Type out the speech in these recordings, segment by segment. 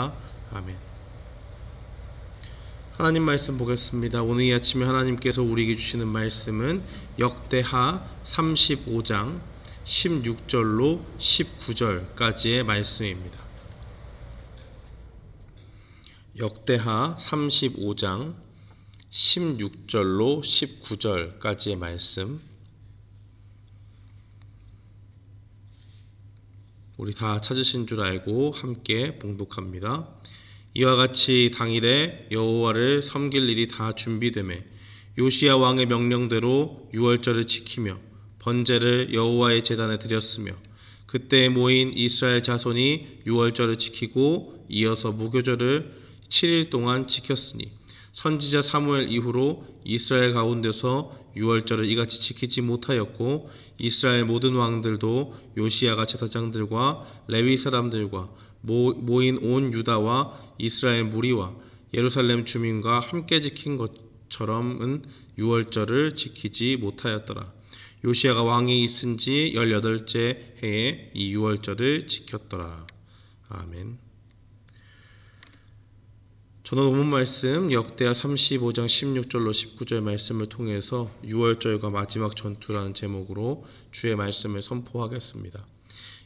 어? 아멘. 하나님 말씀 보겠습니다. 오늘 이 아침에 하나님께서 우리에게 주시는 말씀은 역대하 35장 16절로 19절까지의 말씀입니다. 역대하 35장 16절로 19절까지의 말씀 우리 다 찾으신 줄 알고 함께 봉독합니다. 이와 같이 당일에 여호와를 섬길 일이 다 준비됨에 요시야 왕의 명령대로 유월절을 지키며 번제를 여호와의 제단에 드렸으며 그때 모인 이스라엘 자손이 유월절을 지키고 이어서 무교절을 7일 동안 지켰으니 선지자 사무엘 이후로 이스라엘 가운데서 유월절을 이같이 지키지 못하였고 이스라엘 모든 왕들도 요시야가 제사장들과 레위 사람들과 모인 온 유다와 이스라엘 무리와 예루살렘 주민과 함께 지킨 것처럼은 유월절을 지키지 못하였더라. 요시야가 왕이 있은 지 18째 해에 이 유월절을 지켰더라. 아멘. 저는 오문 말씀 역대하 35장 16절로 19절 말씀을 통해서 6월절과 마지막 전투라는 제목으로 주의 말씀을 선포하겠습니다.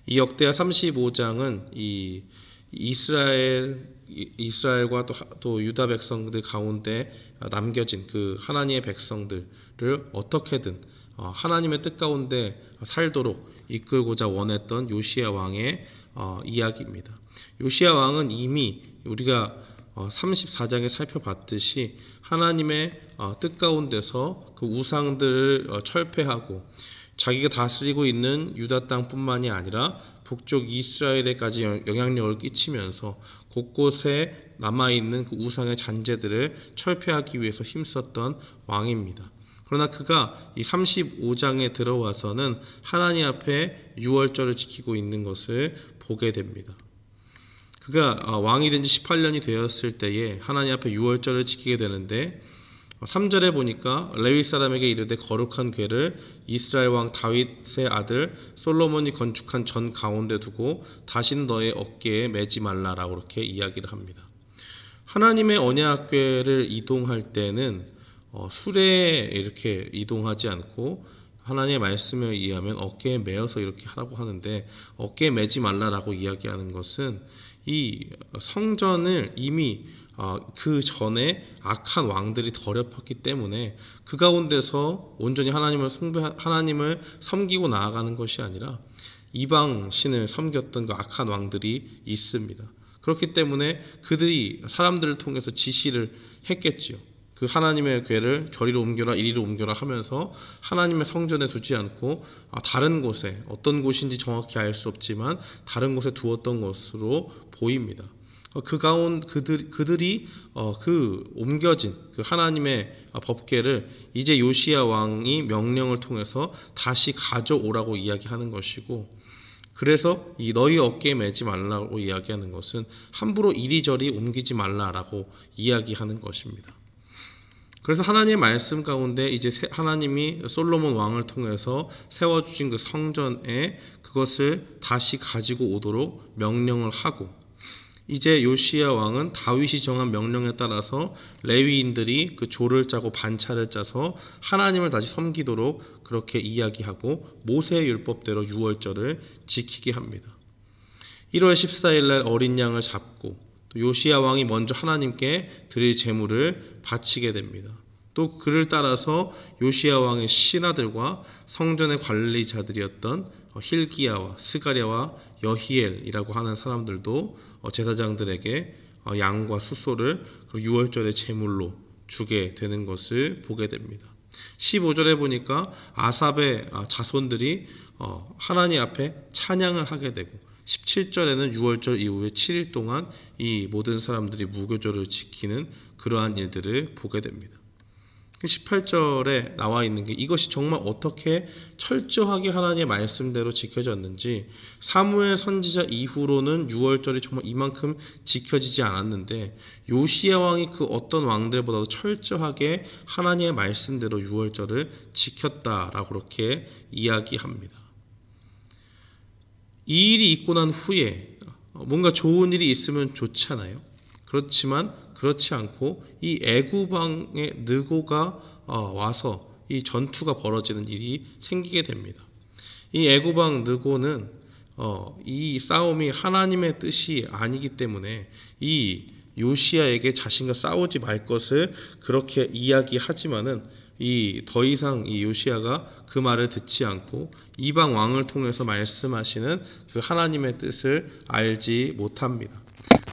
이 역대하 35장은 이 이스라엘 이스라엘과 또, 또 유다 백성들 가운데 남겨진 그 하나님의 백성들을 어떻게든 어, 하나님의 뜻 가운데 살도록 이끌고자 원했던 요시야 왕의 어, 이야기입니다. 요시야 왕은 이미 우리가 34장에 어, 살펴봤듯이 하나님의 어, 뜻 가운데서 그 우상들을 어, 철폐하고 자기가 다스리고 있는 유다 땅뿐만이 아니라 북쪽 이스라엘에까지 영향력을 끼치면서 곳곳에 남아있는 그 우상의 잔재들을 철폐하기 위해서 힘썼던 왕입니다. 그러나 그가 이 35장에 들어와서는 하나님 앞에 유월절을 지키고 있는 것을 보게 됩니다. 그가 아, 왕이 된 지 18년이 되었을 때에 하나님 앞에 유월절을 지키게 되는데 3절에 어, 보니까 레위 사람에게 이르되 거룩한 궤를 이스라엘 왕 다윗의 아들 솔로몬이 건축한 전 가운데 두고 다신 너의 어깨에 매지 말라라고 이렇게 이야기를 합니다. 하나님의 언약궤를 이동할 때는 어, 술에 이렇게 이동하지 않고 하나님의 말씀에 의하면 어깨에 매어서 이렇게 하라고 하는데 어깨에 매지 말라라고 이야기하는 것은 이 성전을 이미 어, 그 전에 악한 왕들이 더럽혔기 때문에 그 가운데서 온전히 하나님을 숭배 하나님을 섬기고 나아가는 것이 아니라 이방 신을 섬겼던 그 악한 왕들이 있습니다. 그렇기 때문에 그들이 사람들을 통해서 지시를 했겠지요. 그 하나님의 궤를 저리로 옮겨라 이리로 옮겨라 하면서 하나님의 성전에 두지 않고 아, 다른 곳에 어떤 곳인지 정확히 알 수 없지만 다른 곳에 두었던 것으로 보입니다. 어, 그 가운 그들 그들이 어, 그 옮겨진 그 하나님의 법궤를 이제 요시야 왕이 명령을 통해서 다시 가져오라고 이야기하는 것이고 그래서 이 너희 어깨에 매지 말라고 이야기하는 것은 함부로 이리저리 옮기지 말라라고 이야기하는 것입니다. 그래서 하나님의 말씀 가운데 이제 하나님이 솔로몬 왕을 통해서 세워주신 그 성전에 그것을 다시 가지고 오도록 명령을 하고 이제 요시야 왕은 다윗이 정한 명령에 따라서 레위인들이 그 조를 짜고 반차를 짜서 하나님을 다시 섬기도록 그렇게 이야기하고 모세의 율법대로 6월절을 지키게 합니다. 1월 14일 날 어린 양을 잡고 또 요시야 왕이 먼저 하나님께 드릴 제물을 바치게 됩니다. 또 그를 따라서 요시야 왕의 신하들과 성전의 관리자들이었던 어, 힐기야와 스가랴와 여히엘이라고 하는 사람들도 어, 제사장들에게 어, 양과 수소를 유월절의 제물로 주게 되는 것을 보게 됩니다. 15절에 보니까 아삽의 아, 자손들이 어, 하나님 앞에 찬양을 하게 되고 17절에는 6월절 이후에 7일 동안 이 모든 사람들이 무교절을 지키는 그러한 일들을 보게 됩니다. 18절에 나와 있는 게 이것이 정말 어떻게 철저하게 하나님의 말씀대로 지켜졌는지 사무엘 선지자 이후로는 6월절이 정말 이만큼 지켜지지 않았는데 요시야 왕이 그 어떤 왕들보다도 철저하게 하나님의 말씀대로 6월절을 지켰다라고 그렇게 이야기합니다. 이 일이 있고 난 후에 뭔가 좋은 일이 있으면 좋잖아요. 그렇지만 그렇지 않고 이 애구방의 느고가 어, 와서 이 전투가 벌어지는 일이 생기게 됩니다. 이 애구방 느고는 어, 이 싸움이 하나님의 뜻이 아니기 때문에 이 요시아에게 자신과 싸우지 말 것을 그렇게 이야기하지만은 이 더 이상 이 요시아가 그 말을 듣지 않고 이방 왕을 통해서 말씀하시는 그 하나님의 뜻을 알지 못합니다.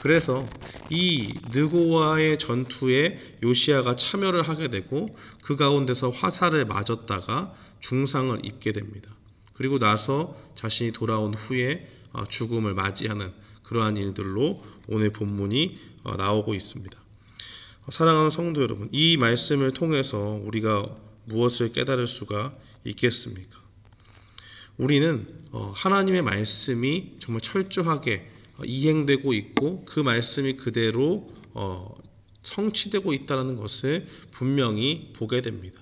그래서 이 느고와의 전투에 요시아가 참여를 하게 되고 그 가운데서 화살을 맞았다가 중상을 입게 됩니다. 그리고 나서 자신이 돌아온 후에 아, 죽음을 맞이하는 그러한 일들로 오늘 본문이 어, 나오고 있습니다. 사랑하는 성도 여러분, 이 말씀을 통해서 우리가 무엇을 깨달을 수가 있겠습니까? 우리는 어, 하나님의 말씀이 정말 철저하게 이행되고 있고 그 말씀이 그대로 어, 성취되고 있다는 것을 분명히 보게 됩니다.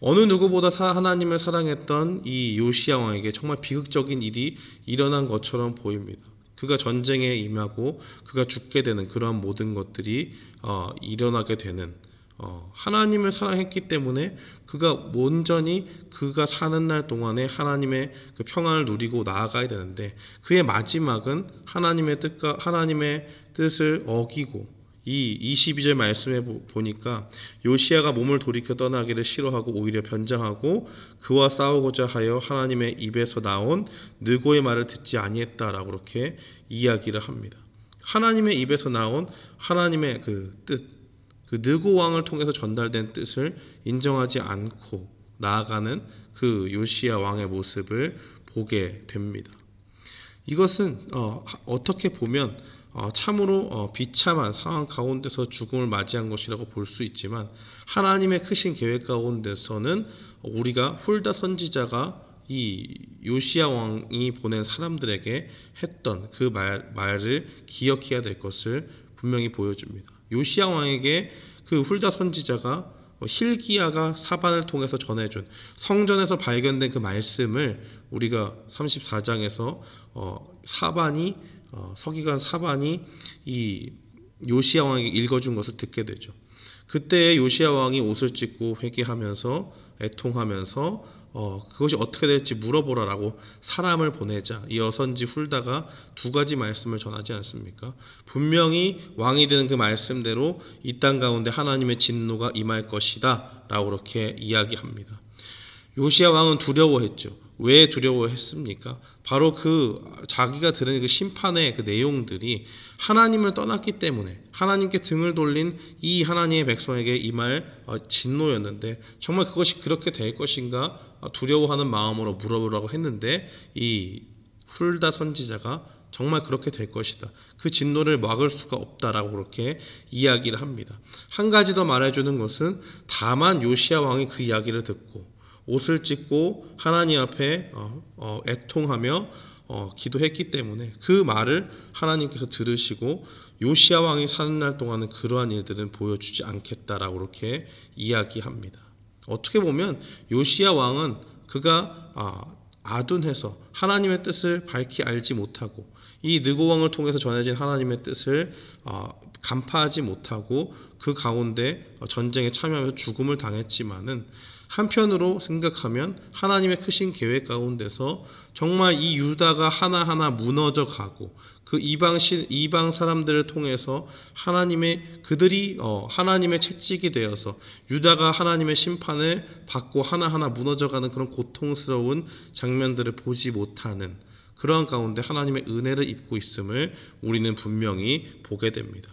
어느 누구보다 하나님을 사랑했던 이 요시야 왕에게 정말 비극적인 일이 일어난 것처럼 보입니다. 그가 전쟁에 임하고 그가 죽게 되는 그러한 모든 것들이 어, 일어나게 되는 어, 하나님을 사랑했기 때문에 그가 온전히 그가 사는 날 동안에 하나님의 그 평안을 누리고 나아가야 되는데 그의 마지막은 하나님의 뜻과 하나님의 뜻을 어기고 이 22절 말씀에 보니까 요시아가 몸을 돌이켜 떠나기를 싫어하고 오히려 변장하고 그와 싸우고자 하여 하나님의 입에서 나온 느고의 말을 듣지 아니했다라고 그렇게 이야기를 합니다. 하나님의 입에서 나온 하나님의 그 뜻, 그 느고 왕을 통해서 전달된 뜻을 인정하지 않고 나아가는 그 요시야 왕의 모습을 보게 됩니다. 이것은 어, 떻게 보면 어, 참으로 어, 비참한 상황 가운데서 죽음을 맞이한 것이라고 볼 수 있지만 하나님의 크신 계획 가운데서는 우리가 훌다 선지자가 이 요시야 왕이 보낸 사람들에게 했던 그 말, 말을 기억해야 될 것을 분명히 보여줍니다. 요시야 왕에게 그 훌다 선지자가 실기야가 어, 사반을 통해서 전해준 성전에서 발견된 그 말씀을 우리가 34장에서 어, 사반이 어, 서기관 사반이 이 요시야 왕에게 읽어준 것을 듣게 되죠. 그때 요시야 왕이 옷을 찢고 회개하면서 애통하면서 어, 그것이 어떻게 될지 물어보라라고 사람을 보내자 이여 선지 훌다가 두 가지 말씀을 전하지 않습니까? 분명히 왕이 되는 그 말씀대로 이 땅 가운데 하나님의 진노가 임할 것이다라고 그렇게 이야기합니다. 요시야 왕은 두려워했죠. 왜 두려워했습니까? 바로 그 자기가 들은 그 심판의 그 내용들이 하나님을 떠났기 때문에 하나님께 등을 돌린 이 하나님의 백성에게 임할 어, 진노였는데 정말 그것이 그렇게 될 것인가 어, 두려워하는 마음으로 물어보라고 했는데 이 훌다 선지자가 정말 그렇게 될 것이다. 그 진노를 막을 수가 없다라고 그렇게 이야기를 합니다. 한 가지 더 말해주는 것은 다만 요시야 왕이 그 이야기를 듣고 옷을 찢고 하나님 앞에 어, 어, 애통하며 어, 기도했기 때문에 그 말을 하나님께서 들으시고 요시아 왕이 사는 날 동안은 그러한 일들은 보여주지 않겠다라고 이렇게 이야기합니다. 어떻게 보면 요시아 왕은 그가 아, 아둔해서 하나님의 뜻을 밝히 알지 못하고 이 느고왕을 통해서 전해진 하나님의 뜻을 간파하지 못하고 그 가운데 전쟁에 참여하면서 죽음을 당했지만은 한편으로 생각하면 하나님의 크신 계획 가운데서 정말 이 유다가 하나하나 무너져 가고 그 이방 신 이방 사람들을 통해서 하나님의 그들이 어, 하나님의 채찍이 되어서 유다가 하나님의 심판을 받고 하나하나 무너져가는 그런 고통스러운 장면들을 보지 못하는 그러한 가운데 하나님의 은혜를 입고 있음을 우리는 분명히 보게 됩니다.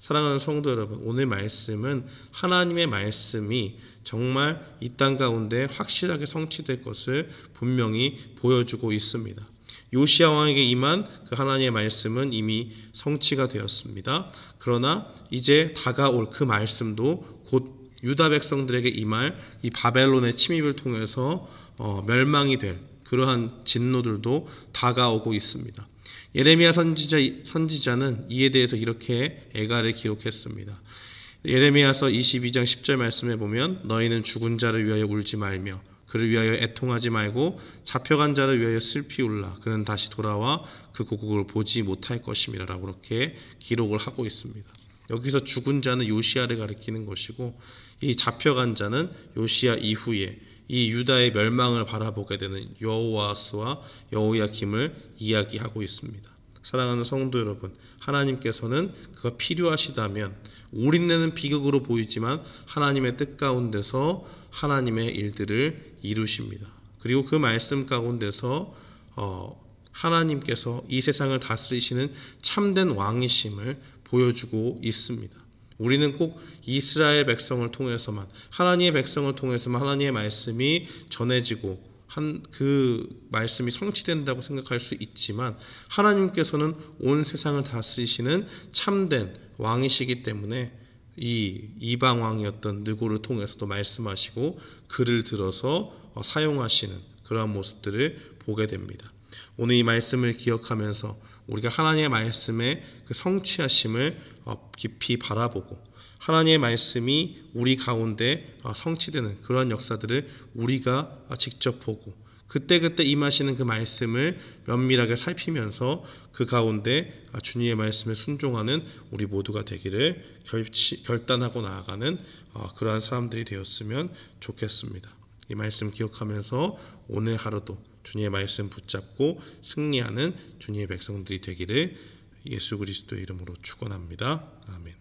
사랑하는 성도 여러분, 오늘 말씀은 하나님의 말씀이 정말 이 땅 가운데 확실하게 성취될 것을 분명히 보여주고 있습니다. 요시아 왕에게 임한 그 하나님의 말씀은 이미 성취가 되었습니다. 그러나 이제 다가올 그 말씀도 곧 유다 백성들에게 임할 이 바벨론의 침입을 통해서 어, 멸망이 될 그러한 진노들도 다가오고 있습니다. 예레미야 선지자, 선지자는 이에 대해서 이렇게 애가를 기록했습니다. 예레미야서 22장 10절 말씀에 보면 너희는 죽은 자를 위하여 울지 말며 그를 위하여 애통하지 말고 잡혀간 자를 위하여 슬피 울라 그는 다시 돌아와 그 고국을 보지 못할 것임이라라고 그렇게 기록을 하고 있습니다. 여기서 죽은 자는 요시아를 가리키는 것이고 이 잡혀간 자는 요시아 이후에 이 유다의 멸망을 바라보게 되는 여호와스와 여호야킴을 이야기하고 있습니다. 사랑하는 성도 여러분, 하나님께서는 그가 필요하시다면 우리내는 비극으로 보이지만 하나님의 뜻 가운데서 하나님의 일들을 이루십니다. 그리고 그 말씀 가운데서 어, 하나님께서 이 세상을 다스리시는 참된 왕이심을 보여주고 있습니다. 우리는 꼭 이스라엘 백성을 통해서만 하나님의 백성을 통해서만 하나님의 말씀이 전해지고 한그 말씀이 성취된다고 생각할 수 있지만 하나님께서는 온 세상을 다스리시는 참된 왕이시기 때문에 이 이방 왕이었던 느고를 통해서도 말씀하시고 글을 들어서 어, 사용하시는 그러한 모습들을 보게 됩니다. 오늘 이 말씀을 기억하면서 우리가 하나님의 말씀에그 성취하심을 어, 깊이 바라보고 하나님의 말씀이 우리 가운데 어, 성취되는 그러한 역사들을 우리가 어, 직접 보고 그때그때 임하시는 그 말씀을 면밀하게 살피면서 그 가운데 어, 주님의 말씀에 순종하는 우리 모두가 되기를 결치, 결단하고 나아가는 그러한 사람들이 되었으면 좋겠습니다. 이 말씀 기억하면서 오늘 하루도 주님의 말씀 붙잡고 승리하는 주님의 백성들이 되기를 예수 그리스도의 이름으로 축원합니다. 아멘.